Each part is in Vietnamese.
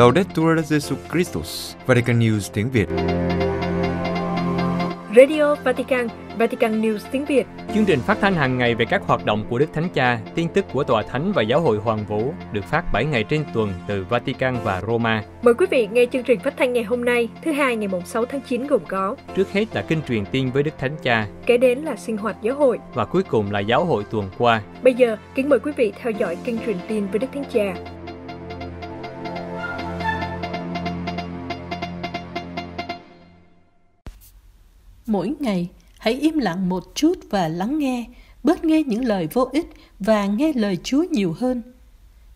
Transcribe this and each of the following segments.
Laudetur Jesu Christus, Vatican News tiếng Việt. Radio Vatican, Vatican News tiếng Việt. Chương trình phát thanh hàng ngày về các hoạt động của Đức Thánh Cha, tin tức của Tòa Thánh và Giáo hội Hoàng Vũ được phát 7 ngày trên tuần từ Vatican và Roma. Mời quý vị nghe chương trình phát thanh ngày hôm nay, thứ hai ngày 6 tháng 9 gồm có Trước hết là kinh truyền tin với Đức Thánh Cha, kế đến là sinh hoạt giáo hội và cuối cùng là giáo hội tuần qua. Bây giờ, kính mời quý vị theo dõi kinh truyền tin với Đức Thánh Cha. mỗi ngày hãy im lặng một chút và lắng nghe bớt nghe những lời vô ích và nghe lời chúa nhiều hơn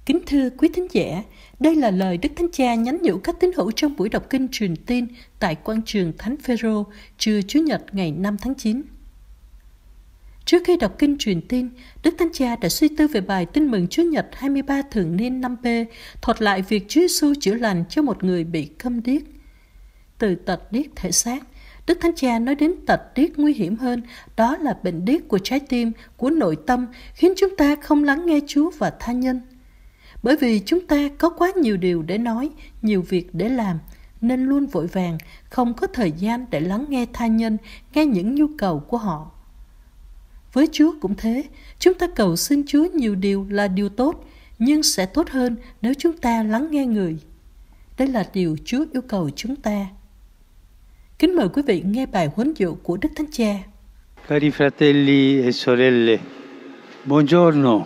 kính thưa quý thính giả đây là lời đức thánh cha nhắn nhủ các tín hữu trong buổi đọc kinh truyền tin tại quan trường thánh phêrô trưa chủ nhật ngày 5 tháng 9 Trước khi đọc kinh truyền tin, Đức Thánh Cha đã suy tư về bài tin mừng Chúa Nhật 23 thường niên 5B, thuật lại việc Chúa Giêsu chữa lành cho một người bị câm điếc. Từ tật điếc thể xác, Đức Thánh Cha nói đến tật điếc nguy hiểm hơn, đó là bệnh điếc của trái tim, của nội tâm, khiến chúng ta không lắng nghe Chúa và tha nhân. Bởi vì chúng ta có quá nhiều điều để nói, nhiều việc để làm, nên luôn vội vàng, không có thời gian để lắng nghe tha nhân, nghe những nhu cầu của họ. Với Chúa cũng thế, chúng ta cầu xin Chúa nhiều điều là điều tốt, nhưng sẽ tốt hơn nếu chúng ta lắng nghe người. Đây là điều Chúa yêu cầu chúng ta. Kính mời quý vị nghe bài huấn dụ của Đức Thánh Cha. Cari fratelli e sorelle, buongiorno.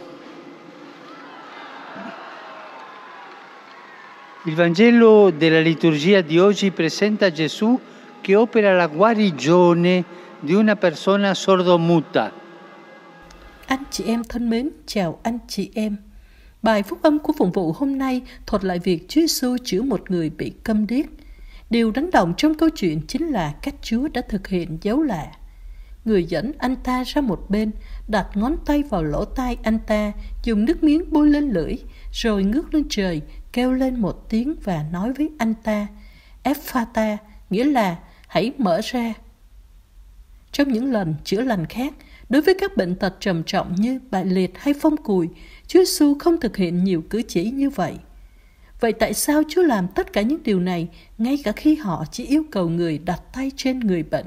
Il Vangelo della liturgia di oggi presenta Gesù che opera la guarigione di una persona sordomuta. Anh chị em thân mến, chào anh chị em. Bài phúc âm của phụng vụ hôm nay thuật lại việc Chúa Giêsu chữa một người bị câm điếc. Điều đánh động trong câu chuyện chính là cách Chúa đã thực hiện dấu lạ. Người dẫn anh ta ra một bên, đặt ngón tay vào lỗ tai anh ta, dùng nước miếng bôi lên lưỡi, rồi ngước lên trời, kêu lên một tiếng và nói với anh ta, Ephata, nghĩa là hãy mở ra. Trong những lần chữa lành khác, đối với các bệnh tật trầm trọng như bại liệt hay phong cùi, Chúa Giêsu không thực hiện nhiều cử chỉ như vậy. Vậy tại sao Chúa làm tất cả những điều này ngay cả khi họ chỉ yêu cầu người đặt tay trên người bệnh?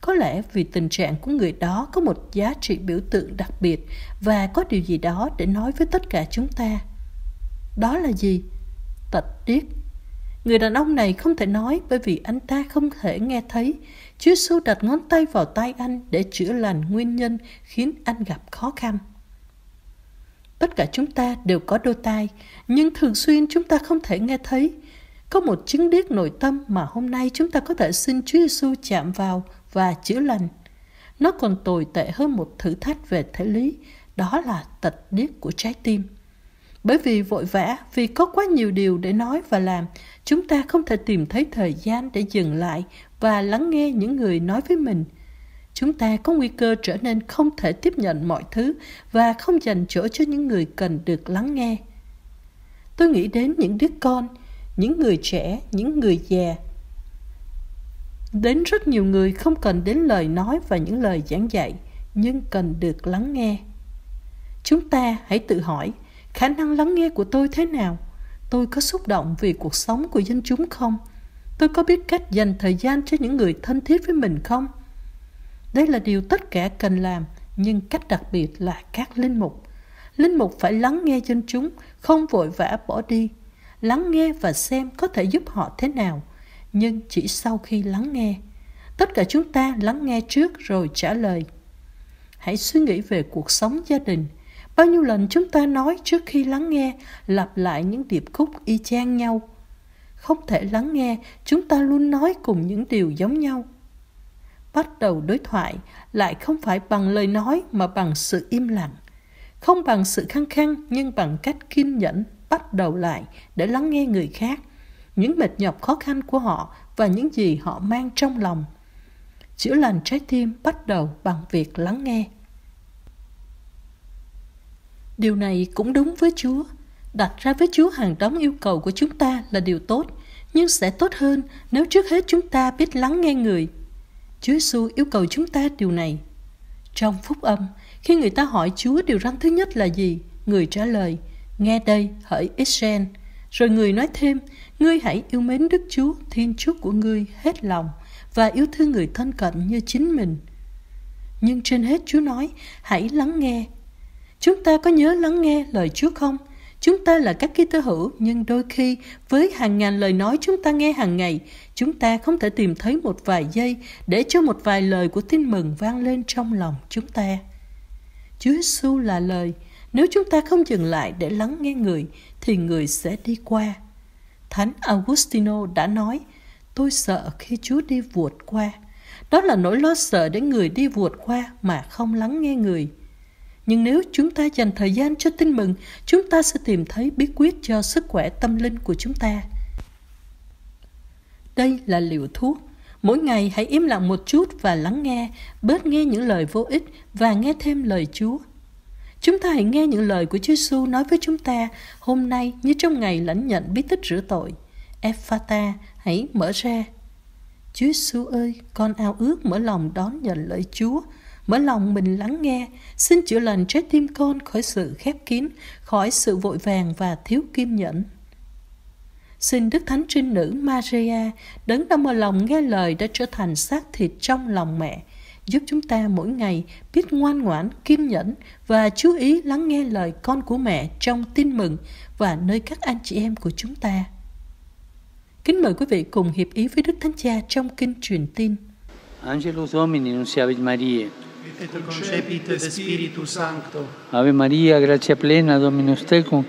Có lẽ vì tình trạng của người đó có một giá trị biểu tượng đặc biệt và có điều gì đó để nói với tất cả chúng ta. Đó là gì? Tật điếc. Người đàn ông này không thể nói bởi vì anh ta không thể nghe thấy. Chúa Giêsu đặt ngón tay vào tay anh để chữa lành nguyên nhân khiến anh gặp khó khăn. Tất cả chúng ta đều có đôi tai, nhưng thường xuyên chúng ta không thể nghe thấy. Có một chứng điếc nội tâm mà hôm nay chúng ta có thể xin Chúa Giêsu chạm vào và chữa lành. Nó còn tồi tệ hơn một thử thách về thể lý, đó là tật điếc của trái tim. Bởi vì vội vã, vì có quá nhiều điều để nói và làm, chúng ta không thể tìm thấy thời gian để dừng lại và lắng nghe những người nói với mình – chúng ta có nguy cơ trở nên không thể tiếp nhận mọi thứ và không dành chỗ cho những người cần được lắng nghe tôi nghĩ đến những đứa con những người trẻ những người già đến rất nhiều người không cần đến lời nói và những lời giảng dạy nhưng cần được lắng nghe chúng ta hãy tự hỏi khả năng lắng nghe của tôi thế nào tôi có xúc động vì cuộc sống của dân chúng không tôi có biết cách dành thời gian cho những người thân thiết với mình không đây là điều tất cả cần làm, nhưng cách đặc biệt là các linh mục. Linh mục phải lắng nghe dân chúng, không vội vã bỏ đi. Lắng nghe và xem có thể giúp họ thế nào, nhưng chỉ sau khi lắng nghe. Tất cả chúng ta lắng nghe trước rồi trả lời. Hãy suy nghĩ về cuộc sống gia đình. Bao nhiêu lần chúng ta nói trước khi lắng nghe, lặp lại những điệp khúc y chang nhau. Không thể lắng nghe, chúng ta luôn nói cùng những điều giống nhau bắt đầu đối thoại lại không phải bằng lời nói mà bằng sự im lặng không bằng sự khăng khăng nhưng bằng cách kiên nhẫn bắt đầu lại để lắng nghe người khác những mệt nhọc khó khăn của họ và những gì họ mang trong lòng chữa lành trái tim bắt đầu bằng việc lắng nghe điều này cũng đúng với chúa đặt ra với chúa hàng đống yêu cầu của chúng ta là điều tốt nhưng sẽ tốt hơn nếu trước hết chúng ta biết lắng nghe người Chúa Giêsu yêu cầu chúng ta điều này. Trong phúc âm, khi người ta hỏi Chúa điều răn thứ nhất là gì, người trả lời, nghe đây, hỡi Israel. Rồi người nói thêm, ngươi hãy yêu mến Đức Chúa, Thiên Chúa của ngươi hết lòng và yêu thương người thân cận như chính mình. Nhưng trên hết Chúa nói, hãy lắng nghe. Chúng ta có nhớ lắng nghe lời Chúa không? Chúng ta là các ký tơ hữu, nhưng đôi khi với hàng ngàn lời nói chúng ta nghe hàng ngày, chúng ta không thể tìm thấy một vài giây để cho một vài lời của tin mừng vang lên trong lòng chúng ta. Chúa Giêsu là lời, nếu chúng ta không dừng lại để lắng nghe người thì người sẽ đi qua. Thánh Augustino đã nói, tôi sợ khi Chúa đi vượt qua. Đó là nỗi lo sợ để người đi vượt qua mà không lắng nghe người nhưng nếu chúng ta dành thời gian cho tin mừng chúng ta sẽ tìm thấy bí quyết cho sức khỏe tâm linh của chúng ta đây là liều thuốc mỗi ngày hãy im lặng một chút và lắng nghe bớt nghe những lời vô ích và nghe thêm lời chúa Chúng ta hãy nghe những lời của Chúa Giêsu nói với chúng ta hôm nay như trong ngày lãnh nhận bí tích rửa tội. Ephata hãy mở ra. Chúa Giêsu ơi, con ao ước mở lòng đón nhận lời Chúa, Mở lòng mình lắng nghe, xin chữa lành trái tim con khỏi sự khép kín, khỏi sự vội vàng và thiếu kiên nhẫn. Xin Đức Thánh Trinh Nữ Maria, đấng đã mở lòng nghe lời đã trở thành xác thịt trong lòng mẹ, giúp chúng ta mỗi ngày biết ngoan ngoãn, kiên nhẫn và chú ý lắng nghe lời con của mẹ trong tin mừng và nơi các anh chị em của chúng ta. Kính mời quý vị cùng hiệp ý với Đức Thánh Cha trong kinh truyền tin. Angelus Domini non Maria. et concepite de Spiritus Sancto. Ave Maria, grazia plena, Dominus tecum,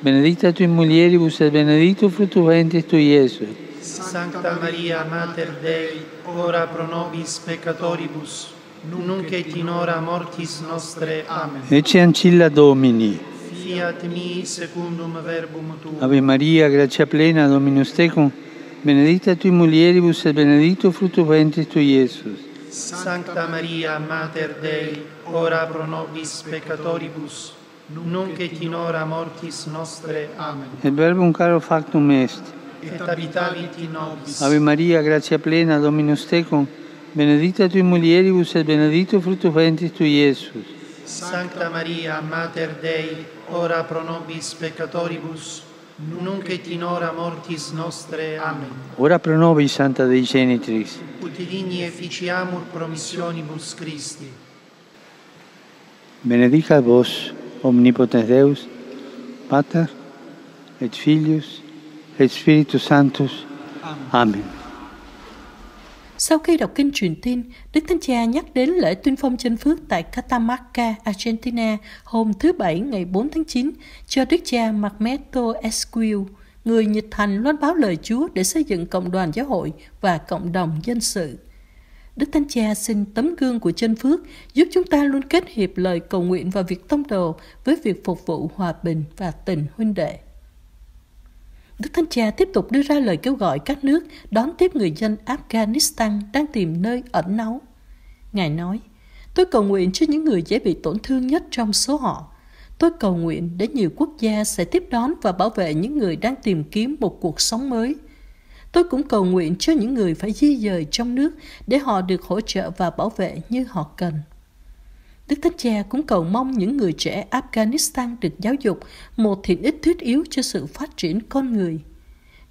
benedicta tu mulieribus et benedictus fructus ventris tu, Iesus. Santa Maria, Mater Dei, ora pro nobis peccatoribus, nunc et in hora mortis nostre. Amen. Ecce ancilla Domini. Fiat mi secundum verbum tuum. Ave Maria, grazia plena, Dominus tecum, benedicta tu mulieribus et benedictus fructus ventris tu, Iesus. Santa Maria, Mater Dei, ora pro nobis peccatoribus, nunc et in ora mortis nostre. Amen. Et verbum caro factum est. Et habitavit in nobis. Ave Maria, grazia plena, Dominus tecum, benedicta tui mulieribus et benedictus fructus ventris tui, Iesus. Santa Maria, Mater Dei, ora pro nobis peccatoribus, nunc et in ora mortis nostre. Amen. Ora pro nobis, Santa Dei Genitrix, tutti digni efficiamur promissionibus Christi. Benedica vos, omnipotens Deus, Pater, et Filius, et Spiritus Sanctus. Amen. Sau khi đọc kinh truyền tin, Đức Thánh Cha nhắc đến lễ tuyên phong chân phước tại Catamarca, Argentina hôm thứ Bảy ngày 4 tháng 9 cho Đức Cha Magneto Esquil người nhiệt thành loan báo lời Chúa để xây dựng cộng đoàn giáo hội và cộng đồng dân sự. Đức Thánh Cha xin tấm gương của chân phước giúp chúng ta luôn kết hiệp lời cầu nguyện và việc tông đồ với việc phục vụ hòa bình và tình huynh đệ. Đức Thánh Cha tiếp tục đưa ra lời kêu gọi các nước đón tiếp người dân Afghanistan đang tìm nơi ẩn náu. Ngài nói, tôi cầu nguyện cho những người dễ bị tổn thương nhất trong số họ – Tôi cầu nguyện để nhiều quốc gia sẽ tiếp đón và bảo vệ những người đang tìm kiếm một cuộc sống mới. Tôi cũng cầu nguyện cho những người phải di dời trong nước để họ được hỗ trợ và bảo vệ như họ cần. Đức thánh Cha cũng cầu mong những người trẻ Afghanistan được giáo dục một thiện ích thiết yếu cho sự phát triển con người.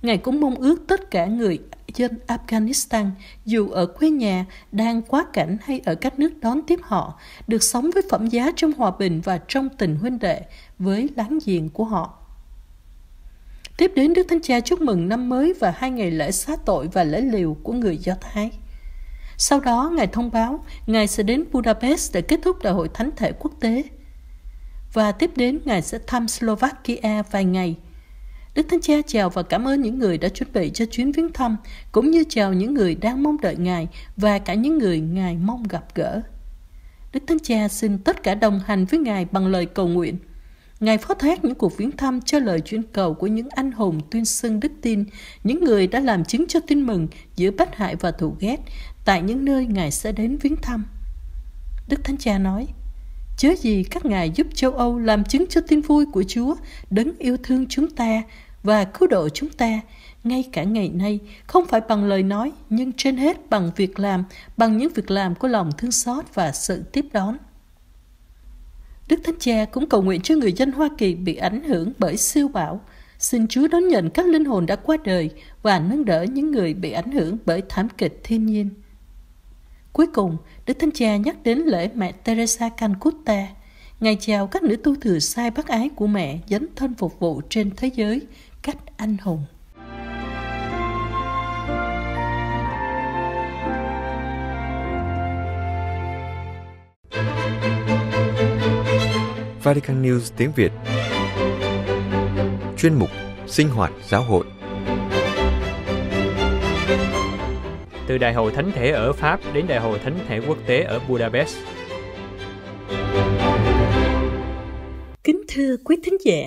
Ngài cũng mong ước tất cả người dân Afghanistan, dù ở quê nhà, đang quá cảnh hay ở các nước đón tiếp họ, được sống với phẩm giá trong hòa bình và trong tình huynh đệ với láng giềng của họ. Tiếp đến, Đức Thánh Cha chúc mừng năm mới và hai ngày lễ xá tội và lễ liều của người Do Thái. Sau đó, Ngài thông báo Ngài sẽ đến Budapest để kết thúc Đại hội Thánh thể quốc tế. Và tiếp đến, Ngài sẽ thăm Slovakia vài ngày – Đức Thánh Cha chào và cảm ơn những người đã chuẩn bị cho chuyến viếng thăm, cũng như chào những người đang mong đợi Ngài và cả những người Ngài mong gặp gỡ. Đức Thánh Cha xin tất cả đồng hành với Ngài bằng lời cầu nguyện. Ngài phó thác những cuộc viếng thăm cho lời chuyên cầu của những anh hùng tuyên xưng đức tin, những người đã làm chứng cho tin mừng giữa bách hại và thù ghét tại những nơi Ngài sẽ đến viếng thăm. Đức Thánh Cha nói, Chớ gì các ngài giúp châu Âu làm chứng cho tin vui của Chúa, đấng yêu thương chúng ta và cứu độ chúng ta, ngay cả ngày nay, không phải bằng lời nói, nhưng trên hết bằng việc làm, bằng những việc làm của lòng thương xót và sự tiếp đón. Đức Thánh Cha cũng cầu nguyện cho người dân Hoa Kỳ bị ảnh hưởng bởi siêu bão. Xin Chúa đón nhận các linh hồn đã qua đời và nâng đỡ những người bị ảnh hưởng bởi thảm kịch thiên nhiên. Cuối cùng, Đức Thánh Cha nhắc đến lễ mẹ Teresa Calcutta, ngài chào các nữ tu thừa sai bác ái của mẹ dấn thân phục vụ trên thế giới cách anh hùng. Vatican News tiếng Việt Chuyên mục Sinh hoạt giáo hội từ Đại hội Thánh thể ở Pháp đến Đại hội Thánh thể quốc tế ở Budapest. Kính thưa quý thính giả,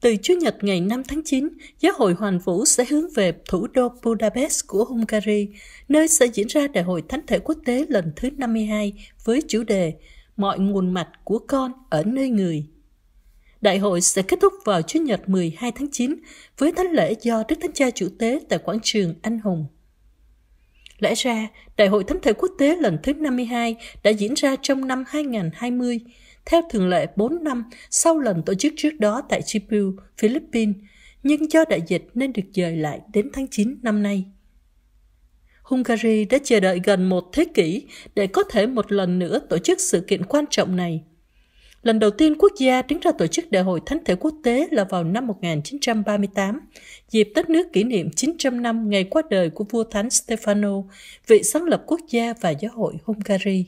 từ Chủ nhật ngày 5 tháng 9, Giáo hội Hoàn Vũ sẽ hướng về thủ đô Budapest của Hungary, nơi sẽ diễn ra Đại hội Thánh thể quốc tế lần thứ 52 với chủ đề Mọi nguồn mạch của con ở nơi người. Đại hội sẽ kết thúc vào Chủ nhật 12 tháng 9 với thánh lễ do Đức Thánh Cha Chủ tế tại quảng trường Anh Hùng. Lẽ ra, Đại hội Thánh thể Quốc tế lần thứ 52 đã diễn ra trong năm 2020, theo thường lệ 4 năm sau lần tổ chức trước đó tại Cebu, Philippines, nhưng do đại dịch nên được dời lại đến tháng 9 năm nay. Hungary đã chờ đợi gần một thế kỷ để có thể một lần nữa tổ chức sự kiện quan trọng này – Lần đầu tiên quốc gia đứng ra tổ chức Đại hội Thánh thể quốc tế là vào năm 1938, dịp đất nước kỷ niệm 900 năm ngày qua đời của vua Thánh Stefano, vị sáng lập quốc gia và giáo hội Hungary.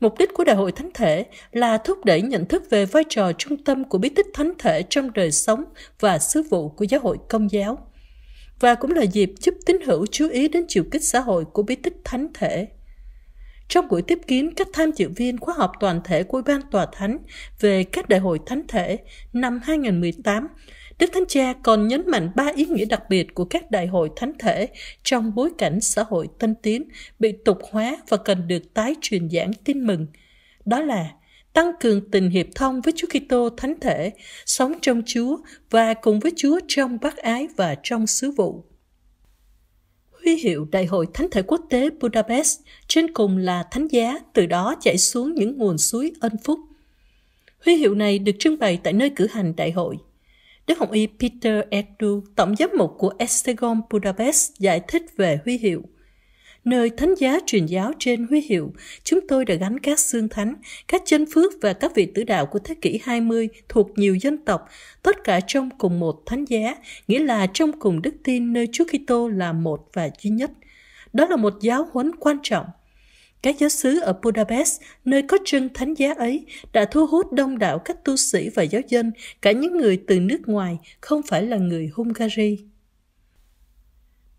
Mục đích của Đại hội Thánh thể là thúc đẩy nhận thức về vai trò trung tâm của bí tích thánh thể trong đời sống và sứ vụ của giáo hội công giáo, và cũng là dịp giúp tín hữu chú ý đến chiều kích xã hội của bí tích thánh thể – trong buổi tiếp kiến các tham dự viên khóa học toàn thể của ban Tòa Thánh về các đại hội thánh thể năm 2018, Đức Thánh Cha còn nhấn mạnh ba ý nghĩa đặc biệt của các đại hội thánh thể trong bối cảnh xã hội tân tiến bị tục hóa và cần được tái truyền giảng tin mừng. Đó là tăng cường tình hiệp thông với Chúa Kitô Thánh Thể, sống trong Chúa và cùng với Chúa trong bác ái và trong sứ vụ huy hiệu Đại hội Thánh thể quốc tế Budapest, trên cùng là thánh giá, từ đó chảy xuống những nguồn suối ân phúc. Huy hiệu này được trưng bày tại nơi cử hành đại hội. Đức Hồng Y Peter Erdu, tổng giám mục của Estegon Budapest, giải thích về huy hiệu – nơi thánh giá truyền giáo trên huy hiệu, chúng tôi đã gắn các xương thánh, các chân phước và các vị tử đạo của thế kỷ 20 thuộc nhiều dân tộc, tất cả trong cùng một thánh giá, nghĩa là trong cùng đức tin nơi Chúa Kitô là một và duy nhất. Đó là một giáo huấn quan trọng. Các giáo sứ ở Budapest, nơi có chân thánh giá ấy, đã thu hút đông đảo các tu sĩ và giáo dân, cả những người từ nước ngoài, không phải là người Hungary.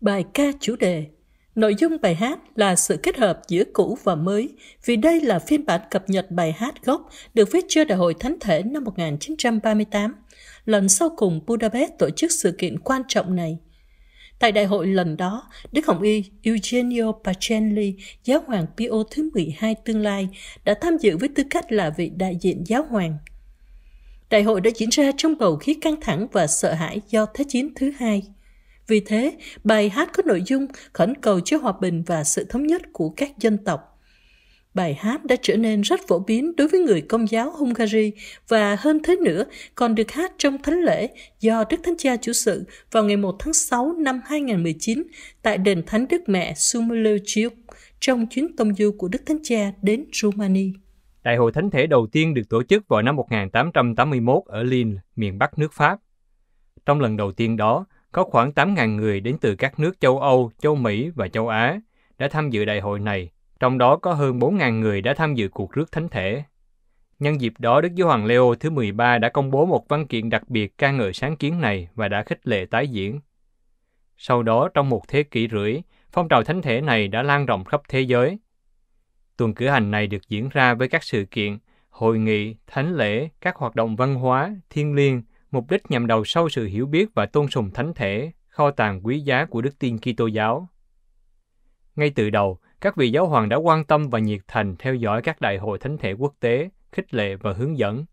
Bài ca chủ đề Nội dung bài hát là sự kết hợp giữa cũ và mới, vì đây là phiên bản cập nhật bài hát gốc được viết cho Đại hội Thánh thể năm 1938, lần sau cùng Budapest tổ chức sự kiện quan trọng này. Tại đại hội lần đó, Đức Hồng Y Eugenio Pacelli, giáo hoàng Pio thứ 12 tương lai, đã tham dự với tư cách là vị đại diện giáo hoàng. Đại hội đã diễn ra trong bầu khí căng thẳng và sợ hãi do Thế chiến thứ hai – vì thế, bài hát có nội dung khẩn cầu cho hòa bình và sự thống nhất của các dân tộc bài hát đã trở nên rất phổ biến đối với người công giáo Hungary và hơn thế nữa còn được hát trong thánh lễ do Đức Thánh Cha chủ sự vào ngày 1 tháng 6 năm 2019 tại đền Thánh Đức Mẹ Sumuleuciuc trong chuyến tông du của Đức Thánh Cha đến Rumani. Đại hội Thánh thể đầu tiên được tổ chức vào năm 1881 ở Lille, miền Bắc nước Pháp. Trong lần đầu tiên đó, có khoảng 8.000 người đến từ các nước châu Âu, châu Mỹ và châu Á đã tham dự đại hội này, trong đó có hơn 4.000 người đã tham dự cuộc rước thánh thể. Nhân dịp đó, Đức Giáo Hoàng Leo thứ 13 đã công bố một văn kiện đặc biệt ca ngợi sáng kiến này và đã khích lệ tái diễn. Sau đó, trong một thế kỷ rưỡi, phong trào thánh thể này đã lan rộng khắp thế giới. Tuần cử hành này được diễn ra với các sự kiện, hội nghị, thánh lễ, các hoạt động văn hóa, thiên liêng, mục đích nhằm đầu sâu sự hiểu biết và tôn sùng thánh thể, kho tàng quý giá của đức tin Kitô giáo. Ngay từ đầu, các vị giáo hoàng đã quan tâm và nhiệt thành theo dõi các đại hội thánh thể quốc tế, khích lệ và hướng dẫn.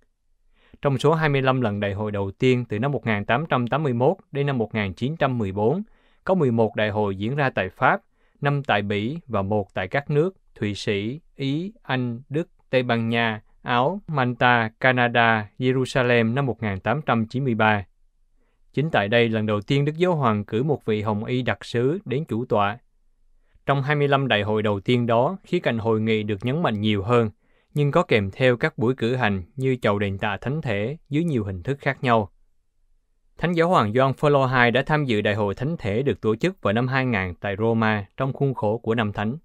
Trong số 25 lần đại hội đầu tiên từ năm 1881 đến năm 1914, có 11 đại hội diễn ra tại Pháp, 5 tại Bỉ và một tại các nước Thụy Sĩ, Ý, Anh, Đức, Tây Ban Nha, Áo, Manta, Canada, Jerusalem năm 1893. Chính tại đây lần đầu tiên Đức Giáo Hoàng cử một vị Hồng Y đặc sứ đến chủ tọa. Trong 25 đại hội đầu tiên đó, khí cạnh hội nghị được nhấn mạnh nhiều hơn, nhưng có kèm theo các buổi cử hành như chầu đền tạ thánh thể dưới nhiều hình thức khác nhau. Thánh giáo hoàng Gioan Phaolô II đã tham dự đại hội thánh thể được tổ chức vào năm 2000 tại Roma trong khuôn khổ của năm thánh.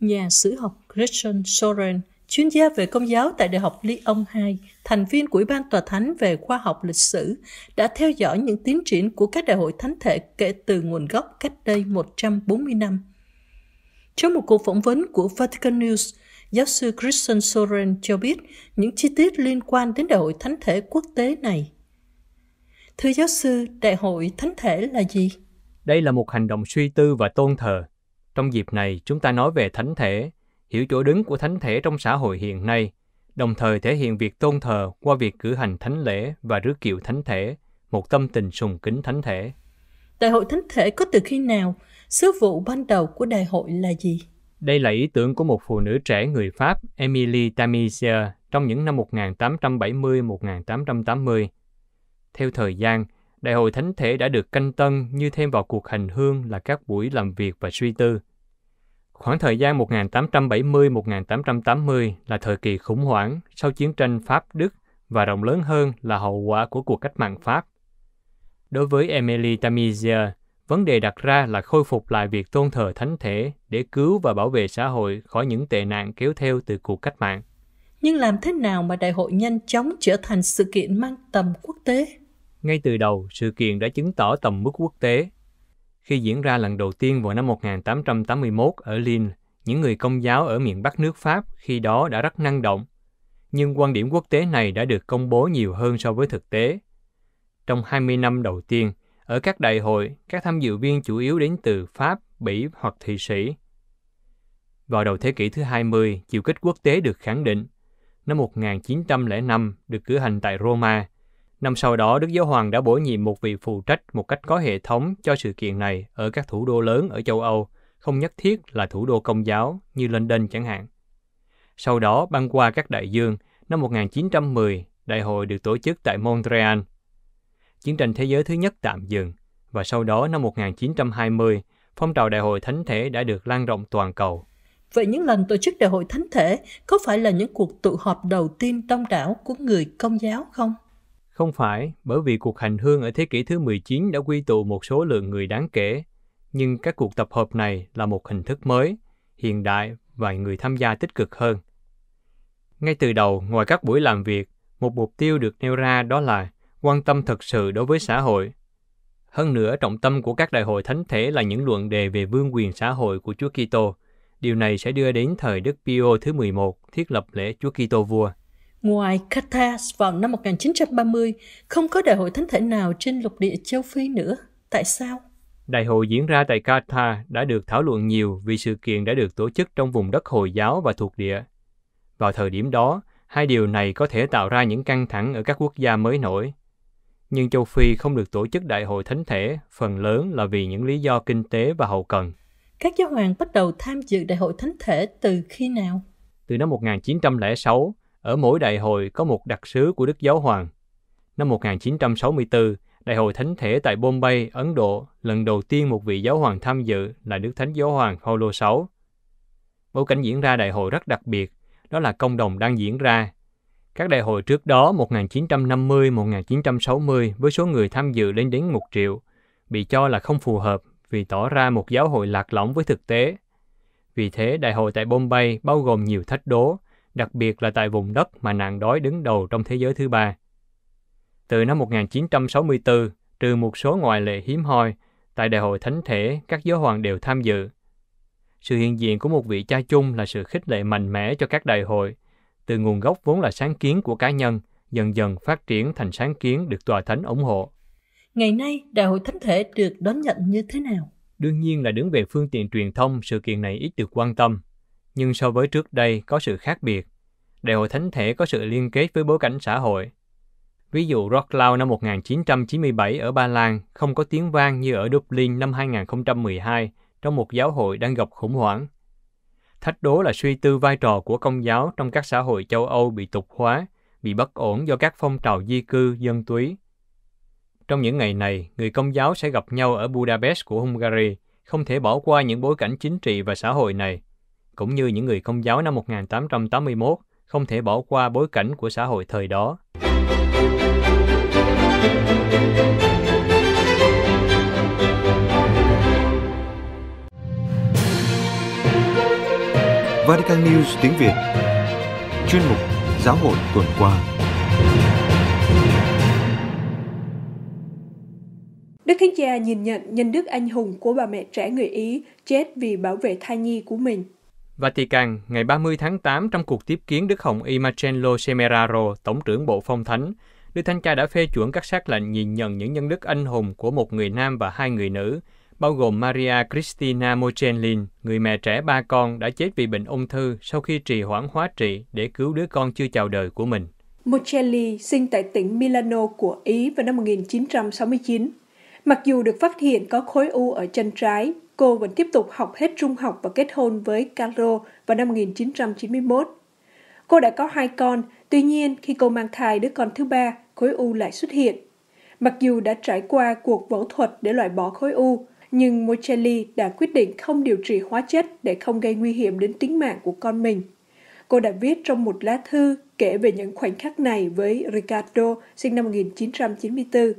Nhà sử học Christian Soren chuyên gia về công giáo tại Đại học Lyon 2, thành viên của Ủy ban Tòa Thánh về khoa học lịch sử, đã theo dõi những tiến triển của các đại hội thánh thể kể từ nguồn gốc cách đây 140 năm. Trong một cuộc phỏng vấn của Vatican News, giáo sư Christian Soren cho biết những chi tiết liên quan đến đại hội thánh thể quốc tế này. Thưa giáo sư, đại hội thánh thể là gì? Đây là một hành động suy tư và tôn thờ. Trong dịp này, chúng ta nói về thánh thể, hiểu chỗ đứng của thánh thể trong xã hội hiện nay, đồng thời thể hiện việc tôn thờ qua việc cử hành thánh lễ và rước kiệu thánh thể, một tâm tình sùng kính thánh thể. Đại hội thánh thể có từ khi nào? Sứ vụ ban đầu của đại hội là gì? Đây là ý tưởng của một phụ nữ trẻ người Pháp, Emily Tamisier, trong những năm 1870-1880. Theo thời gian, Đại hội Thánh Thể đã được canh tân như thêm vào cuộc hành hương là các buổi làm việc và suy tư – Khoảng thời gian 1870-1880 là thời kỳ khủng hoảng sau chiến tranh Pháp-Đức và rộng lớn hơn là hậu quả của cuộc cách mạng Pháp. Đối với Emily Tamizier, vấn đề đặt ra là khôi phục lại việc tôn thờ thánh thể để cứu và bảo vệ xã hội khỏi những tệ nạn kéo theo từ cuộc cách mạng. Nhưng làm thế nào mà đại hội nhanh chóng trở thành sự kiện mang tầm quốc tế? Ngay từ đầu, sự kiện đã chứng tỏ tầm mức quốc tế khi diễn ra lần đầu tiên vào năm 1881 ở Lille, những người công giáo ở miền Bắc nước Pháp khi đó đã rất năng động. Nhưng quan điểm quốc tế này đã được công bố nhiều hơn so với thực tế. Trong 20 năm đầu tiên, ở các đại hội, các tham dự viên chủ yếu đến từ Pháp, Bỉ hoặc Thụy Sĩ. Vào đầu thế kỷ thứ 20, chiều kích quốc tế được khẳng định. Năm 1905 được cử hành tại Roma, Năm sau đó, Đức Giáo Hoàng đã bổ nhiệm một vị phụ trách một cách có hệ thống cho sự kiện này ở các thủ đô lớn ở châu Âu, không nhất thiết là thủ đô công giáo như London chẳng hạn. Sau đó, băng qua các đại dương, năm 1910, đại hội được tổ chức tại Montreal. Chiến tranh thế giới thứ nhất tạm dừng, và sau đó năm 1920, phong trào đại hội thánh thể đã được lan rộng toàn cầu. Vậy những lần tổ chức đại hội thánh thể có phải là những cuộc tụ họp đầu tiên đông đảo của người công giáo không? Không phải, bởi vì cuộc hành hương ở thế kỷ thứ 19 đã quy tụ một số lượng người đáng kể, nhưng các cuộc tập hợp này là một hình thức mới, hiện đại và người tham gia tích cực hơn. Ngay từ đầu, ngoài các buổi làm việc, một mục tiêu được nêu ra đó là quan tâm thực sự đối với xã hội. Hơn nữa, trọng tâm của các đại hội thánh thể là những luận đề về vương quyền xã hội của Chúa Kitô. Điều này sẽ đưa đến thời Đức Pio thứ 11 thiết lập lễ Chúa Kitô vua. Ngoài Qatar vào năm 1930, không có đại hội thánh thể nào trên lục địa châu Phi nữa. Tại sao? Đại hội diễn ra tại Qatar đã được thảo luận nhiều vì sự kiện đã được tổ chức trong vùng đất Hồi giáo và thuộc địa. Vào thời điểm đó, hai điều này có thể tạo ra những căng thẳng ở các quốc gia mới nổi. Nhưng châu Phi không được tổ chức đại hội thánh thể, phần lớn là vì những lý do kinh tế và hậu cần. Các giáo hoàng bắt đầu tham dự đại hội thánh thể từ khi nào? Từ năm 1906, ở mỗi đại hội có một đặc sứ của Đức Giáo Hoàng. Năm 1964, Đại hội Thánh Thể tại Bombay, Ấn Độ, lần đầu tiên một vị giáo hoàng tham dự là Đức Thánh Giáo Hoàng Paulo VI. Bối cảnh diễn ra đại hội rất đặc biệt, đó là công đồng đang diễn ra. Các đại hội trước đó 1950-1960 với số người tham dự lên đến 1 triệu, bị cho là không phù hợp vì tỏ ra một giáo hội lạc lõng với thực tế. Vì thế, đại hội tại Bombay bao gồm nhiều thách đố, đặc biệt là tại vùng đất mà nạn đói đứng đầu trong thế giới thứ ba. Từ năm 1964, trừ một số ngoại lệ hiếm hoi, tại Đại hội Thánh Thể các giáo hoàng đều tham dự. Sự hiện diện của một vị cha chung là sự khích lệ mạnh mẽ cho các đại hội, từ nguồn gốc vốn là sáng kiến của cá nhân, dần dần phát triển thành sáng kiến được tòa thánh ủng hộ. Ngày nay, Đại hội Thánh Thể được đón nhận như thế nào? Đương nhiên là đứng về phương tiện truyền thông, sự kiện này ít được quan tâm nhưng so với trước đây có sự khác biệt. Đại hội Thánh Thể có sự liên kết với bối cảnh xã hội. Ví dụ Rocklau năm 1997 ở Ba Lan không có tiếng vang như ở Dublin năm 2012 trong một giáo hội đang gặp khủng hoảng. Thách đố là suy tư vai trò của công giáo trong các xã hội châu Âu bị tục hóa, bị bất ổn do các phong trào di cư, dân túy. Trong những ngày này, người công giáo sẽ gặp nhau ở Budapest của Hungary, không thể bỏ qua những bối cảnh chính trị và xã hội này – cũng như những người công giáo năm 1881 không thể bỏ qua bối cảnh của xã hội thời đó. Vatican News tiếng Việt Chuyên mục Giáo hội tuần qua Đức Thánh Cha nhìn nhận nhân đức anh hùng của bà mẹ trẻ người Ý chết vì bảo vệ thai nhi của mình. Vatican, ngày 30 tháng 8 trong cuộc tiếp kiến Đức Hồng y Marcello Semeraro, Tổng trưởng Bộ Phong Thánh, Đức Thánh Cha đã phê chuẩn các xác lệnh nhìn nhận những nhân đức anh hùng của một người nam và hai người nữ, bao gồm Maria Cristina Mocenlin, người mẹ trẻ ba con đã chết vì bệnh ung thư sau khi trì hoãn hóa trị để cứu đứa con chưa chào đời của mình. Mocelli sinh tại tỉnh Milano của Ý vào năm 1969 Mặc dù được phát hiện có khối u ở chân trái, cô vẫn tiếp tục học hết trung học và kết hôn với Carlo vào năm 1991. Cô đã có hai con, tuy nhiên khi cô mang thai đứa con thứ ba, khối u lại xuất hiện. Mặc dù đã trải qua cuộc phẫu thuật để loại bỏ khối u, nhưng Mocelli đã quyết định không điều trị hóa chất để không gây nguy hiểm đến tính mạng của con mình. Cô đã viết trong một lá thư kể về những khoảnh khắc này với Ricardo, sinh năm 1994.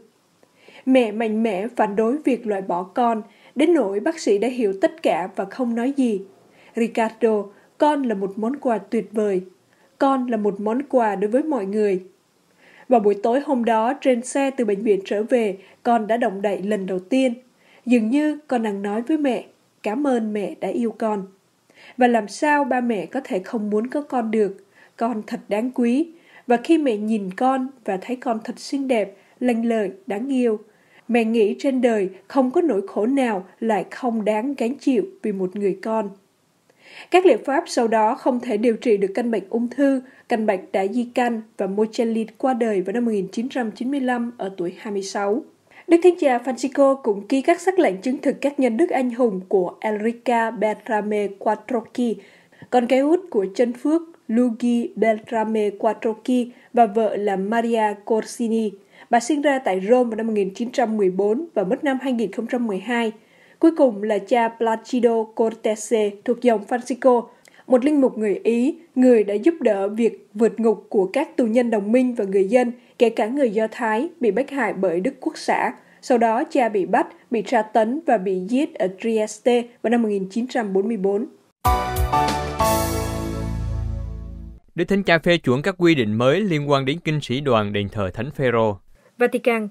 Mẹ mạnh mẽ phản đối việc loại bỏ con, đến nỗi bác sĩ đã hiểu tất cả và không nói gì. Ricardo, con là một món quà tuyệt vời. Con là một món quà đối với mọi người. Vào buổi tối hôm đó, trên xe từ bệnh viện trở về, con đã động đậy lần đầu tiên. Dường như con đang nói với mẹ, cảm ơn mẹ đã yêu con. Và làm sao ba mẹ có thể không muốn có con được? Con thật đáng quý. Và khi mẹ nhìn con và thấy con thật xinh đẹp, lành lợi, đáng yêu, Mẹ nghĩ trên đời không có nỗi khổ nào lại không đáng gánh chịu vì một người con. Các liệu pháp sau đó không thể điều trị được căn bệnh ung thư, căn bệnh đã di căn và Mochelin qua đời vào năm 1995 ở tuổi 26. Đức Thánh Cha Francisco cũng ký các sắc lệnh chứng thực các nhân đức anh hùng của Enrica Beltrame Quattrochi, con cái út của chân phước Luigi Beltrame Quattrochi và vợ là Maria Corsini. Bà sinh ra tại Rome vào năm 1914 và mất năm 2012. Cuối cùng là cha Placido Cortese thuộc dòng Francisco, một linh mục người Ý, người đã giúp đỡ việc vượt ngục của các tù nhân đồng minh và người dân, kể cả người Do Thái, bị bách hại bởi Đức Quốc xã. Sau đó, cha bị bắt, bị tra tấn và bị giết ở Trieste vào năm 1944. Đức Thánh Cha phê chuẩn các quy định mới liên quan đến kinh sĩ đoàn đền thờ Thánh Phêrô. Vatican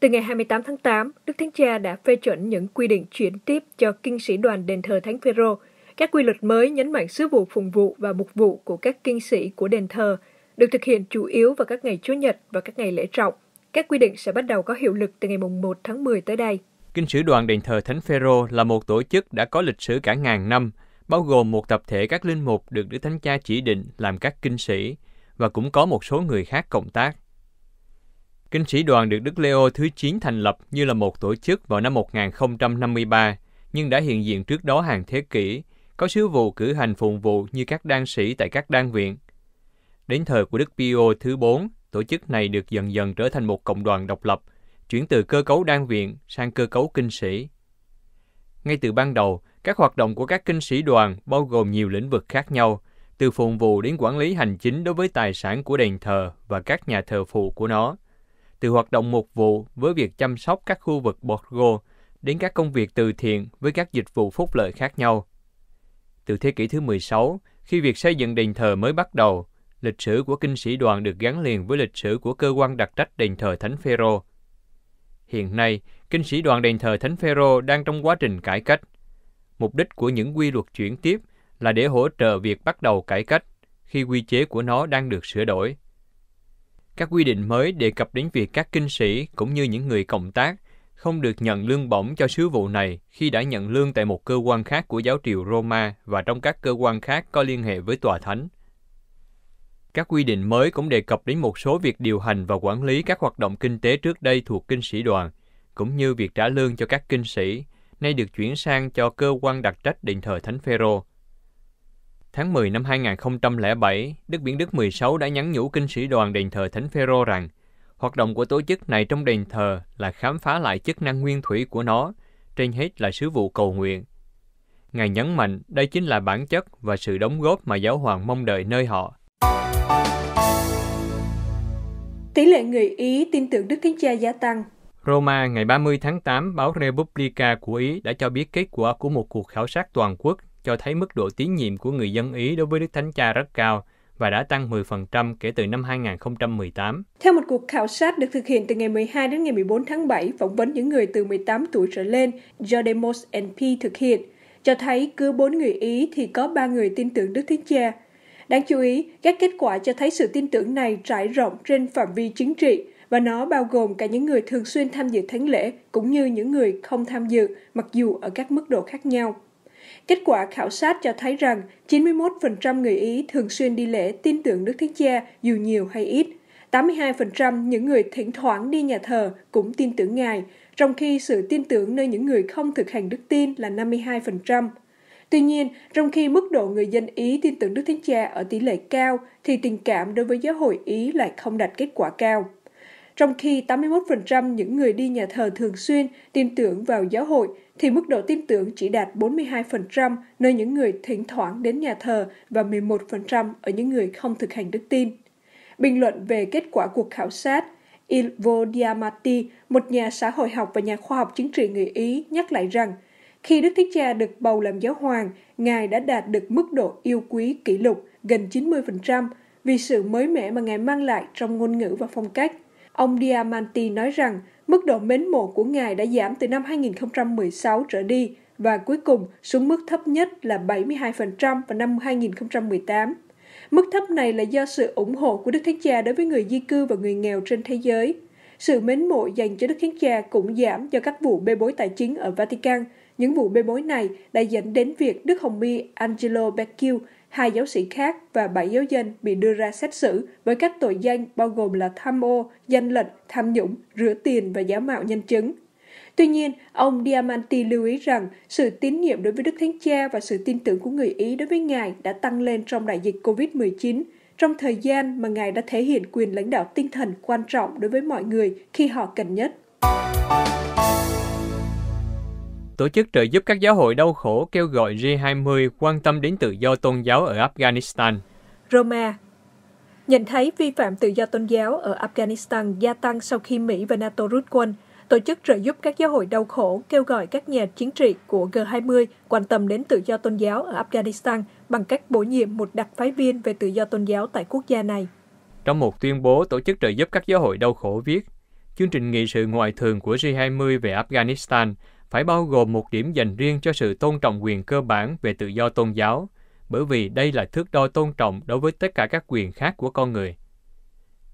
Từ ngày 28 tháng 8, Đức Thánh Cha đã phê chuẩn những quy định chuyển tiếp cho kinh sĩ đoàn đền thờ Thánh Phaero. Các quy luật mới nhấn mạnh sứ vụ phụng vụ và mục vụ của các kinh sĩ của đền thờ được thực hiện chủ yếu vào các ngày Chúa nhật và các ngày lễ trọng. Các quy định sẽ bắt đầu có hiệu lực từ ngày 1 tháng 10 tới đây. Kinh Sĩ đoàn đền thờ Thánh Phêrô là một tổ chức đã có lịch sử cả ngàn năm, bao gồm một tập thể các linh mục được Đức Thánh Cha chỉ định làm các kinh sĩ và cũng có một số người khác cộng tác. Kinh sĩ đoàn được Đức Leo thứ 9 thành lập như là một tổ chức vào năm 1053, nhưng đã hiện diện trước đó hàng thế kỷ, có sứ vụ cử hành phụng vụ như các đan sĩ tại các đan viện. Đến thời của Đức Pio thứ 4, tổ chức này được dần dần trở thành một cộng đoàn độc lập, chuyển từ cơ cấu đan viện sang cơ cấu kinh sĩ. Ngay từ ban đầu, các hoạt động của các kinh sĩ đoàn bao gồm nhiều lĩnh vực khác nhau, từ phụng vụ đến quản lý hành chính đối với tài sản của đền thờ và các nhà thờ phụ của nó – từ hoạt động mục vụ với việc chăm sóc các khu vực Borgo đến các công việc từ thiện với các dịch vụ phúc lợi khác nhau. Từ thế kỷ thứ 16, khi việc xây dựng đền thờ mới bắt đầu, lịch sử của kinh sĩ đoàn được gắn liền với lịch sử của cơ quan đặc trách đền thờ Thánh Phêrô. Hiện nay, kinh sĩ đoàn đền thờ Thánh Phêrô đang trong quá trình cải cách. Mục đích của những quy luật chuyển tiếp là để hỗ trợ việc bắt đầu cải cách khi quy chế của nó đang được sửa đổi. Các quy định mới đề cập đến việc các kinh sĩ cũng như những người cộng tác không được nhận lương bổng cho sứ vụ này khi đã nhận lương tại một cơ quan khác của giáo triều Roma và trong các cơ quan khác có liên hệ với tòa thánh. Các quy định mới cũng đề cập đến một số việc điều hành và quản lý các hoạt động kinh tế trước đây thuộc kinh sĩ đoàn, cũng như việc trả lương cho các kinh sĩ, nay được chuyển sang cho cơ quan đặc trách đền thờ Thánh Phêrô. Tháng 10 năm 2007, Đức Biển Đức 16 đã nhắn nhủ kinh sĩ đoàn đền thờ Thánh Phaero rằng hoạt động của tổ chức này trong đền thờ là khám phá lại chức năng nguyên thủy của nó, trên hết là sứ vụ cầu nguyện. Ngài nhấn mạnh đây chính là bản chất và sự đóng góp mà giáo hoàng mong đợi nơi họ. Tỷ lệ người Ý tin tưởng Đức Thánh Cha gia tăng Roma ngày 30 tháng 8, báo Republica của Ý đã cho biết kết quả của một cuộc khảo sát toàn quốc cho thấy mức độ tín nhiệm của người dân Ý đối với Đức Thánh Cha rất cao và đã tăng 10% kể từ năm 2018. Theo một cuộc khảo sát được thực hiện từ ngày 12 đến ngày 14 tháng 7, phỏng vấn những người từ 18 tuổi trở lên do Demos NP thực hiện, cho thấy cứ 4 người Ý thì có 3 người tin tưởng Đức Thánh Cha. Đáng chú ý, các kết quả cho thấy sự tin tưởng này trải rộng trên phạm vi chính trị và nó bao gồm cả những người thường xuyên tham dự thánh lễ cũng như những người không tham dự, mặc dù ở các mức độ khác nhau. Kết quả khảo sát cho thấy rằng 91% người Ý thường xuyên đi lễ tin tưởng Đức Thánh Cha dù nhiều hay ít. 82% những người thỉnh thoảng đi nhà thờ cũng tin tưởng Ngài, trong khi sự tin tưởng nơi những người không thực hành đức tin là 52%. Tuy nhiên, trong khi mức độ người dân Ý tin tưởng Đức Thánh Cha ở tỷ lệ cao, thì tình cảm đối với giáo hội Ý lại không đạt kết quả cao. Trong khi 81% những người đi nhà thờ thường xuyên tin tưởng vào giáo hội, thì mức độ tin tưởng chỉ đạt 42% nơi những người thỉnh thoảng đến nhà thờ và 11% ở những người không thực hành đức tin. Bình luận về kết quả cuộc khảo sát, Ilvo Diamati, một nhà xã hội học và nhà khoa học chính trị người Ý, nhắc lại rằng khi Đức Thích Cha được bầu làm giáo hoàng, Ngài đã đạt được mức độ yêu quý kỷ lục gần 90% vì sự mới mẻ mà Ngài mang lại trong ngôn ngữ và phong cách. Ông Diamanti nói rằng mức độ mến mộ của ngài đã giảm từ năm 2016 trở đi và cuối cùng xuống mức thấp nhất là 72% vào năm 2018. Mức thấp này là do sự ủng hộ của Đức Thánh Cha đối với người di cư và người nghèo trên thế giới. Sự mến mộ dành cho Đức Thánh Cha cũng giảm do các vụ bê bối tài chính ở Vatican. Những vụ bê bối này đã dẫn đến việc Đức Hồng Y Angelo Becciu hai giáo sĩ khác và bảy giáo dân bị đưa ra xét xử với các tội danh bao gồm là tham ô, danh lệnh, tham nhũng, rửa tiền và giả mạo nhân chứng. Tuy nhiên, ông Diamanti lưu ý rằng sự tín nhiệm đối với Đức Thánh Cha và sự tin tưởng của người Ý đối với Ngài đã tăng lên trong đại dịch COVID-19, trong thời gian mà Ngài đã thể hiện quyền lãnh đạo tinh thần quan trọng đối với mọi người khi họ cần nhất tổ chức trợ giúp các giáo hội đau khổ kêu gọi G20 quan tâm đến tự do tôn giáo ở Afghanistan. Roma Nhận thấy vi phạm tự do tôn giáo ở Afghanistan gia tăng sau khi Mỹ và NATO rút quân, tổ chức trợ giúp các giáo hội đau khổ kêu gọi các nhà chính trị của G20 quan tâm đến tự do tôn giáo ở Afghanistan bằng cách bổ nhiệm một đặc phái viên về tự do tôn giáo tại quốc gia này. Trong một tuyên bố, tổ chức trợ giúp các giáo hội đau khổ viết, chương trình nghị sự ngoại thường của G20 về Afghanistan phải bao gồm một điểm dành riêng cho sự tôn trọng quyền cơ bản về tự do tôn giáo, bởi vì đây là thước đo tôn trọng đối với tất cả các quyền khác của con người.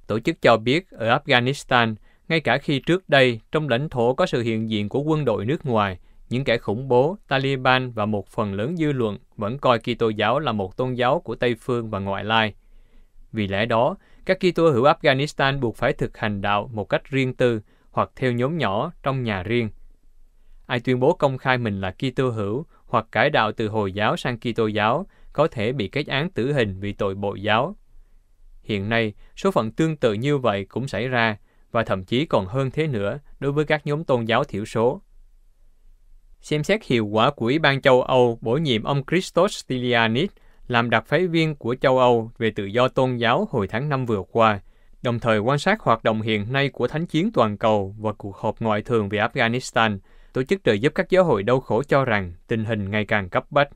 Tổ chức cho biết ở Afghanistan, ngay cả khi trước đây trong lãnh thổ có sự hiện diện của quân đội nước ngoài, những kẻ khủng bố, Taliban và một phần lớn dư luận vẫn coi Kitô giáo là một tôn giáo của Tây phương và ngoại lai. Vì lẽ đó, các Kitô hữu Afghanistan buộc phải thực hành đạo một cách riêng tư hoặc theo nhóm nhỏ trong nhà riêng – Ai tuyên bố công khai mình là Kitô hữu hoặc cải đạo từ Hồi giáo sang Kitô giáo có thể bị kết án tử hình vì tội bội giáo. Hiện nay, số phận tương tự như vậy cũng xảy ra và thậm chí còn hơn thế nữa đối với các nhóm tôn giáo thiểu số. Xem xét hiệu quả của Ủy ban châu Âu bổ nhiệm ông Christos Stylianides làm đặc phái viên của châu Âu về tự do tôn giáo hồi tháng 5 vừa qua, đồng thời quan sát hoạt động hiện nay của thánh chiến toàn cầu và cuộc họp ngoại thường về Afghanistan, Tổ chức trợ giúp các giáo hội đau khổ cho rằng tình hình ngày càng cấp bách.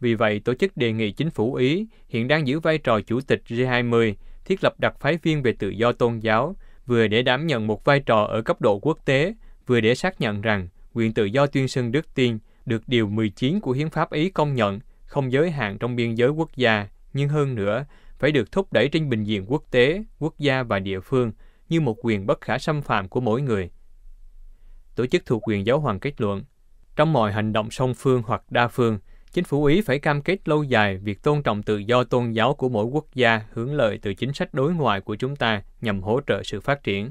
Vì vậy, tổ chức đề nghị chính phủ Ý hiện đang giữ vai trò chủ tịch G20 thiết lập đặc phái viên về tự do tôn giáo, vừa để đảm nhận một vai trò ở cấp độ quốc tế, vừa để xác nhận rằng quyền tự do tuyên xưng đức tin được Điều 19 của Hiến pháp Ý công nhận, không giới hạn trong biên giới quốc gia, nhưng hơn nữa, phải được thúc đẩy trên bình diện quốc tế, quốc gia và địa phương như một quyền bất khả xâm phạm của mỗi người – tổ chức thuộc quyền giáo hoàng kết luận, trong mọi hành động song phương hoặc đa phương, chính phủ Ý phải cam kết lâu dài việc tôn trọng tự do tôn giáo của mỗi quốc gia hướng lợi từ chính sách đối ngoại của chúng ta nhằm hỗ trợ sự phát triển.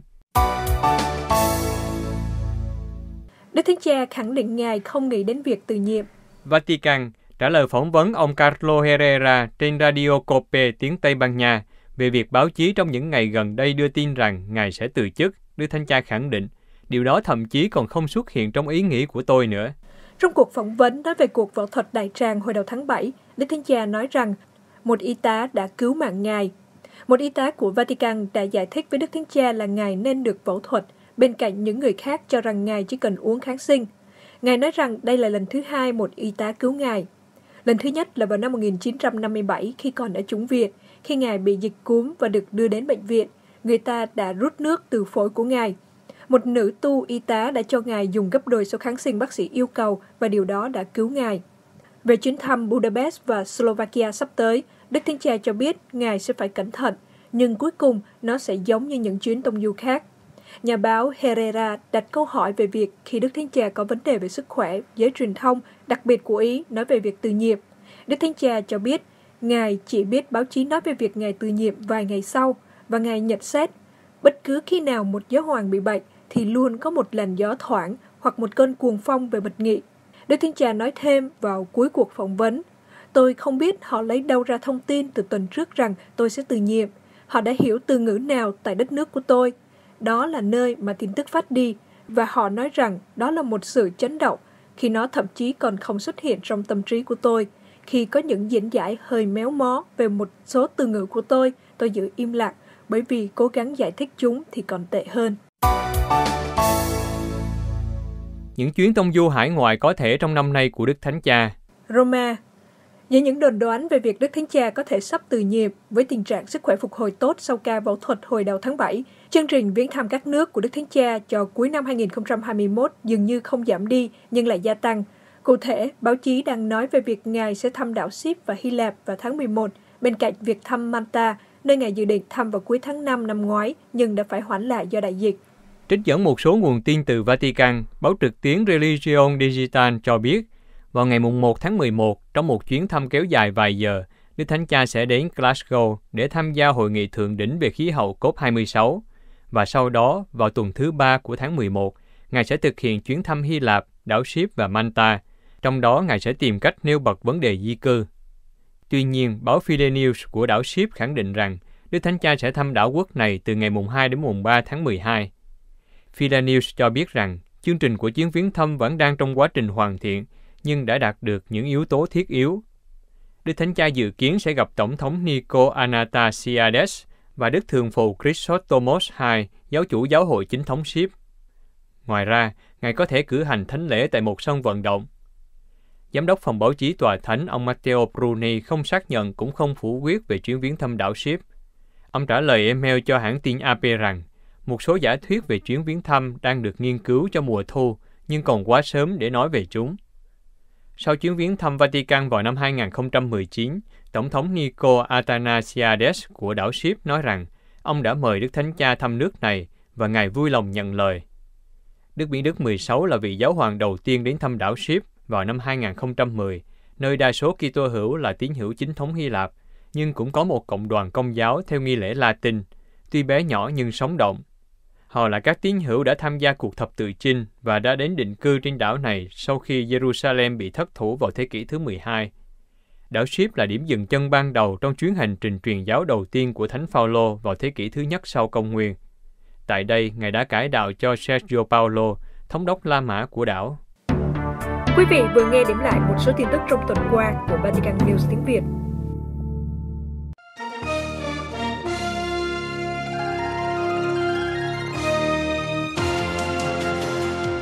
Đức Thánh Cha khẳng định Ngài không nghĩ đến việc từ nhiệm. Vatican trả lời phỏng vấn ông Carlo Herrera trên Radio Cope tiếng Tây Ban Nha về việc báo chí trong những ngày gần đây đưa tin rằng Ngài sẽ từ chức, Đức Thánh Cha khẳng định – Điều đó thậm chí còn không xuất hiện trong ý nghĩ của tôi nữa. Trong cuộc phỏng vấn nói về cuộc phẫu thuật đại tràng hồi đầu tháng 7, Đức Thánh Cha nói rằng một y tá đã cứu mạng Ngài. Một y tá của Vatican đã giải thích với Đức Thánh Cha là Ngài nên được phẫu thuật, bên cạnh những người khác cho rằng Ngài chỉ cần uống kháng sinh. Ngài nói rằng đây là lần thứ hai một y tá cứu Ngài. Lần thứ nhất là vào năm 1957 khi còn ở chúng Việt, khi Ngài bị dịch cúm và được đưa đến bệnh viện, người ta đã rút nước từ phổi của Ngài – một nữ tu y tá đã cho ngài dùng gấp đôi số kháng sinh bác sĩ yêu cầu và điều đó đã cứu ngài. Về chuyến thăm Budapest và Slovakia sắp tới, Đức Thánh Cha cho biết ngài sẽ phải cẩn thận, nhưng cuối cùng nó sẽ giống như những chuyến tông du khác. Nhà báo Herrera đặt câu hỏi về việc khi Đức Thánh Cha có vấn đề về sức khỏe, giới truyền thông, đặc biệt của Ý nói về việc từ nhiệm. Đức Thánh Cha cho biết, Ngài chỉ biết báo chí nói về việc Ngài từ nhiệm vài ngày sau, và Ngài nhận xét, bất cứ khi nào một giáo hoàng bị bệnh, thì luôn có một làn gió thoảng hoặc một cơn cuồng phong về bật nghị. Đức Thiên Trà nói thêm vào cuối cuộc phỏng vấn, tôi không biết họ lấy đâu ra thông tin từ tuần trước rằng tôi sẽ từ nhiệm. Họ đã hiểu từ ngữ nào tại đất nước của tôi. Đó là nơi mà tin tức phát đi, và họ nói rằng đó là một sự chấn động khi nó thậm chí còn không xuất hiện trong tâm trí của tôi. Khi có những diễn giải hơi méo mó về một số từ ngữ của tôi, tôi giữ im lặng bởi vì cố gắng giải thích chúng thì còn tệ hơn. Những chuyến tông du hải ngoại có thể trong năm nay của Đức Thánh Cha. Roma với những đồn đoán về việc Đức Thánh Cha có thể sắp từ nhiệm với tình trạng sức khỏe phục hồi tốt sau ca phẫu thuật hồi đầu tháng 7, chương trình viếng thăm các nước của Đức Thánh Cha cho cuối năm 2021 dường như không giảm đi nhưng lại gia tăng. Cụ thể, báo chí đang nói về việc Ngài sẽ thăm đảo Ship và Hy Lạp vào tháng 11, bên cạnh việc thăm Manta, nơi Ngài dự định thăm vào cuối tháng 5 năm ngoái nhưng đã phải hoãn lại do đại dịch. Trích dẫn một số nguồn tin từ Vatican, báo trực tuyến Religion Digital cho biết, vào ngày 1 tháng 11, trong một chuyến thăm kéo dài vài giờ, Đức Thánh Cha sẽ đến Glasgow để tham gia hội nghị thượng đỉnh về khí hậu COP26 và sau đó, vào tuần thứ ba của tháng 11, Ngài sẽ thực hiện chuyến thăm Hy Lạp, đảo Ship và Manta, trong đó Ngài sẽ tìm cách nêu bật vấn đề di cư. Tuy nhiên, báo Fide News của đảo Ship khẳng định rằng Đức Thánh Cha sẽ thăm đảo quốc này từ ngày mùng 2 đến mùng 3 tháng 12. Fida News cho biết rằng chương trình của chuyến viếng thăm vẫn đang trong quá trình hoàn thiện, nhưng đã đạt được những yếu tố thiết yếu. Đức Thánh Cha dự kiến sẽ gặp Tổng thống Nico Anastasiades và Đức Thường phụ Christotomos II, giáo chủ giáo hội chính thống Ship. Ngoài ra, Ngài có thể cử hành thánh lễ tại một sân vận động. Giám đốc phòng báo chí tòa thánh ông Matteo Bruni không xác nhận cũng không phủ quyết về chuyến viếng thăm đảo Ship. Ông trả lời email cho hãng tin AP rằng một số giả thuyết về chuyến viếng thăm đang được nghiên cứu cho mùa thu, nhưng còn quá sớm để nói về chúng. Sau chuyến viếng thăm Vatican vào năm 2019, Tổng thống Nico Athanasiades của đảo Ship nói rằng ông đã mời Đức Thánh Cha thăm nước này và Ngài vui lòng nhận lời. Đức Biển Đức 16 là vị giáo hoàng đầu tiên đến thăm đảo Ship vào năm 2010, nơi đa số Kitô hữu là tín hữu chính thống Hy Lạp, nhưng cũng có một cộng đoàn công giáo theo nghi lễ Latin, tuy bé nhỏ nhưng sống động. Họ là các tín hữu đã tham gia cuộc thập tự chinh và đã đến định cư trên đảo này sau khi Jerusalem bị thất thủ vào thế kỷ thứ 12. Đảo Ship là điểm dừng chân ban đầu trong chuyến hành trình truyền giáo đầu tiên của Thánh Phaolô vào thế kỷ thứ nhất sau công nguyên. Tại đây, Ngài đã cải đạo cho Sergio Paulo, thống đốc La Mã của đảo. Quý vị vừa nghe điểm lại một số tin tức trong tuần qua của Vatican News tiếng Việt.